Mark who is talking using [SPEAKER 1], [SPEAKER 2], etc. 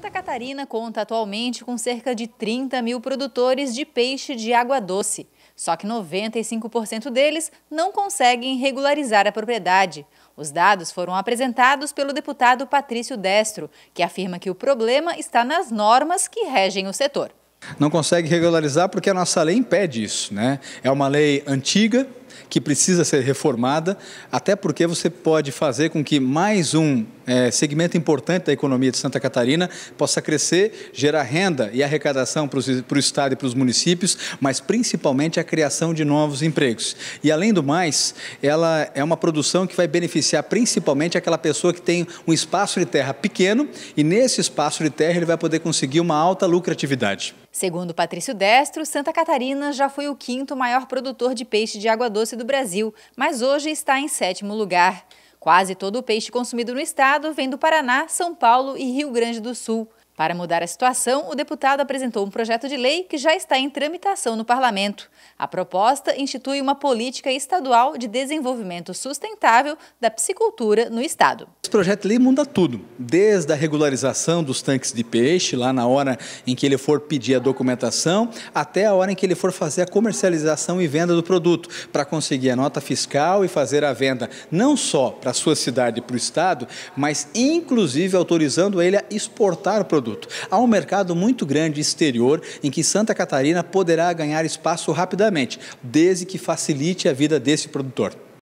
[SPEAKER 1] Santa Catarina conta atualmente com cerca de 30 mil produtores de peixe de água doce. Só que 95% deles não conseguem regularizar a propriedade. Os dados foram apresentados pelo deputado Patrício Destro, que afirma que o problema está nas normas que regem o setor.
[SPEAKER 2] Não consegue regularizar porque a nossa lei impede isso. Né? É uma lei antiga que precisa ser reformada, até porque você pode fazer com que mais um é, segmento importante da economia de Santa Catarina possa crescer, gerar renda e arrecadação para, os, para o Estado e para os municípios, mas principalmente a criação de novos empregos. E, além do mais, ela é uma produção que vai beneficiar principalmente aquela pessoa que tem um espaço de terra pequeno e, nesse espaço de terra, ele vai poder conseguir uma alta lucratividade.
[SPEAKER 1] Segundo Patrício Destro, Santa Catarina já foi o quinto maior produtor de peixe de água doce do Brasil, mas hoje está em sétimo lugar. Quase todo o peixe consumido no estado vem do Paraná, São Paulo e Rio Grande do Sul. Para mudar a situação, o deputado apresentou um projeto de lei que já está em tramitação no parlamento. A proposta institui uma política estadual de desenvolvimento sustentável da piscicultura no estado.
[SPEAKER 2] Esse projeto de lei muda tudo, desde a regularização dos tanques de peixe, lá na hora em que ele for pedir a documentação, até a hora em que ele for fazer a comercialização e venda do produto, para conseguir a nota fiscal e fazer a venda não só para a sua cidade e para o estado, mas inclusive autorizando ele a exportar o produto produto. Há um mercado muito grande exterior em que Santa Catarina poderá ganhar espaço rapidamente, desde que facilite a vida desse produtor.